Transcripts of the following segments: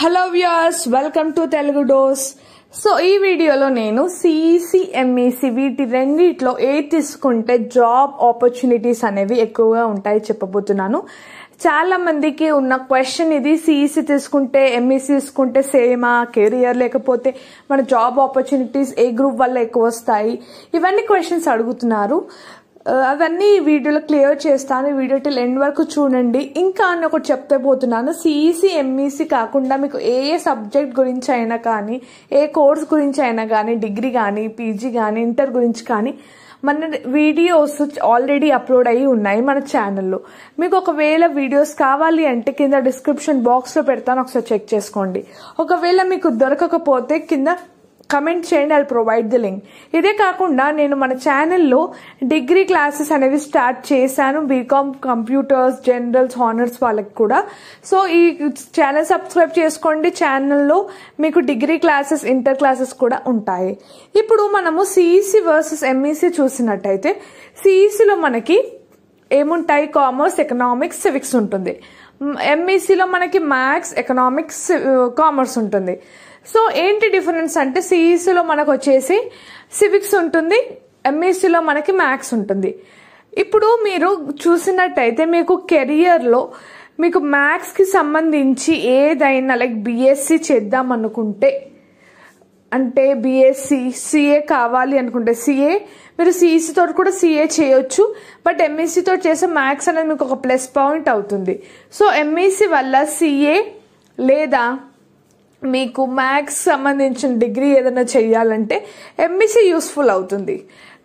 hello viewers welcome to Telugu dose so ఈ వీడియోలో నేను సిఈసి ఎంఈసి e వీటి రెండిట్లో ఏది తీసుకుంటే జాబ్ ఆపర్చునిటీస్ అనేవి ఎక్కువగా ఉంటాయి చెప్పబోతున్నాను చాలా మందికి ఉన్న క్వశ్చన్ ఇది సిఈసి e తీసుకుంటే ఎంఈసి e తీసుకుంటే సేమా కెరియర్ లేకపోతే మన జాబ్ ఆపర్చునిటీస్ ఏ గ్రూప్ వల్ల ఎక్కువ వస్తాయి ఇవన్నీ క్వశ్చన్స్ అడుగుతున్నారు అవన్నీ వీడియోలో క్లియర్ చేస్తాను వీడియో టిల్ ఎండ్ వరకు చూడండి ఇంకా అని ఒకటి చెప్తే పోతున్నాను సిఈసి ఎంఈసి e e కాకుండా మీకు ఏ ఏ సబ్జెక్ట్ గురించి అయినా కానీ ఏ కోర్స్ గురించి అయినా కానీ డిగ్రీ కానీ పీజీ కానీ ఇంటర్ గురించి కానీ మన వీడియోస్ ఆల్రెడీ అప్లోడ్ అయ్యి ఉన్నాయి మన ఛానల్లో మీకు ఒకవేళ వీడియోస్ కావాలి అంటే కింద డిస్క్రిప్షన్ బాక్స్లో పెడతాను ఒకసారి చెక్ చేసుకోండి ఒకవేళ మీకు దొరకకపోతే కింద కమెంట్ చేయండి ఐ ప్రొవైడ్ ది లింక్ ఇదే కాకుండా నేను మన ఛానల్లో డిగ్రీ క్లాసెస్ అనేవి స్టార్ట్ చేశాను బీకామ్ కంప్యూటర్స్ జనరల్స్ హానర్స్ వాళ్ళకి కూడా సో ఈ ఛానల్ సబ్స్క్రైబ్ చేసుకోండి ఛానల్లో మీకు డిగ్రీ క్లాసెస్ ఇంటర్ క్లాసెస్ కూడా ఉంటాయి ఇప్పుడు మనము సిఈసి వర్సెస్ ఎంఈసి చూసినట్టయితే సిఈసిలో e మనకి ఏముంటాయి కామర్స్ ఎకనామిక్స్ సివిక్స్ ఉంటుంది ఎంఈసిలో e మనకి మ్యాథ్స్ ఎకనామిక్స్ కామర్స్ ఉంటుంది సో ఏంటి డిఫరెన్స్ అంటే సిఈసిలో మనకు వచ్చేసి సివిక్స్ ఉంటుంది ఎంఈసీలో మనకి మ్యాథ్స్ ఉంటుంది ఇప్పుడు మీరు చూసినట్టయితే మీకు కెరియర్లో మీకు మ్యాథ్స్కి సంబంధించి ఏదైనా లైక్ బీఎస్సీ చేద్దాం అనుకుంటే అంటే బీఎస్సీ సిఏ కావాలి అనుకుంటే సిఏ మీరు సిఈసితో కూడా సిఏ చేయొచ్చు బట్ ఎంఈసితో చేసే మ్యాథ్స్ అనేది మీకు ఒక ప్లస్ పాయింట్ అవుతుంది సో ఎంఈసి వల్ల సిఏ లేదా మీకు మ్యాథ్స్ సంబంధించిన డిగ్రీ ఏదైనా చేయాలంటే ఎంబీసీ యూస్ఫుల్ అవుతుంది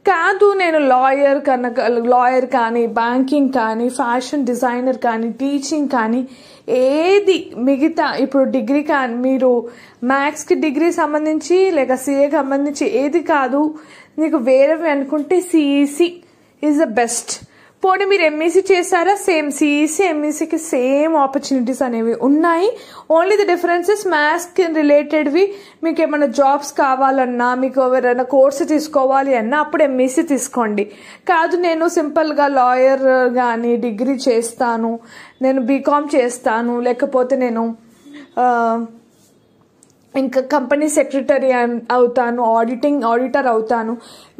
కాదు నేను లాయర్ కనుక లాయర్ కానీ బ్యాంకింగ్ కానీ ఫ్యాషన్ డిజైనర్ కానీ టీచింగ్ కానీ ఏది మిగతా ఇప్పుడు డిగ్రీ కానీ మీరు మ్యాథ్స్కి డిగ్రీ సంబంధించి లేక సిఏకి సంబంధించి ఏది కాదు నీకు వేరేవి అనుకుంటే సిఈసి ఈజ్ ద బెస్ట్ పోనీ మీరు ఎంఈసీ e చేశారా సేమ్ సిఈసీ ఎంఈసీకి సేమ్ ఆపర్చునిటీస్ అనేవి ఉన్నాయి ఓన్లీ ది డిఫరెన్సెస్ మ్యాథ్స్కి రిలేటెడ్వి మీకు ఏమైనా జాబ్స్ కావాలన్నా మీకు ఎవరైనా కోర్సు తీసుకోవాలి అన్నా అప్పుడు ఎంఈసీ e తీసుకోండి కాదు నేను సింపుల్గా లాయర్ కానీ డిగ్రీ చేస్తాను నేను బీకామ్ చేస్తాను లేకపోతే నేను ఇంకా కంపెనీ సెక్రటరీ అవుతాను ఆడిటింగ్ ఆడిటర్ అవుతాను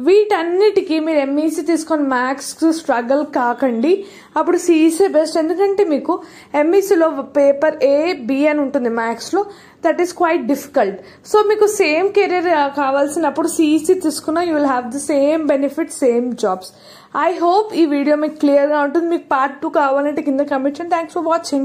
వీటన్నిటికీ మీరు ఎంఈసీ e తీసుకొని మ్యాథ్స్ స్ట్రగల్ కాకండి అప్పుడు సిఈసీ e బెస్ట్ ఎందుకంటే మీకు ఎంఈసీలో e పేపర్ ఏ బి అని ఉంటుంది మ్యాథ్స్లో that is quite difficult so మీకు సేమ్ కెరీర్ కావాల్సినప్పుడు సిఈసీ తీసుకున్నా you will have the same benefit same jobs I hope ఈ వీడియో మీకు క్లియర్గా ఉంటుంది మీకు పార్ట్ టూ కావాలంటే కింద కమిషన్ చేయండి థ్యాంక్స్ ఫర్ వాచింగ్